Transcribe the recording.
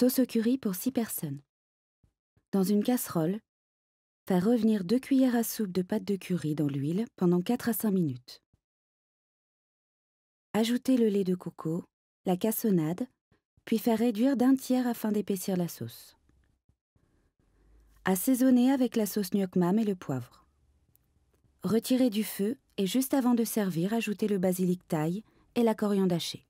Sauce au curry pour 6 personnes. Dans une casserole, faire revenir 2 cuillères à soupe de pâte de curry dans l'huile pendant 4 à 5 minutes. Ajouter le lait de coco, la cassonade, puis faire réduire d'un tiers afin d'épaissir la sauce. Assaisonner avec la sauce nuoc mam et le poivre. Retirer du feu et juste avant de servir, ajouter le basilic thaï et la coriandre hachée.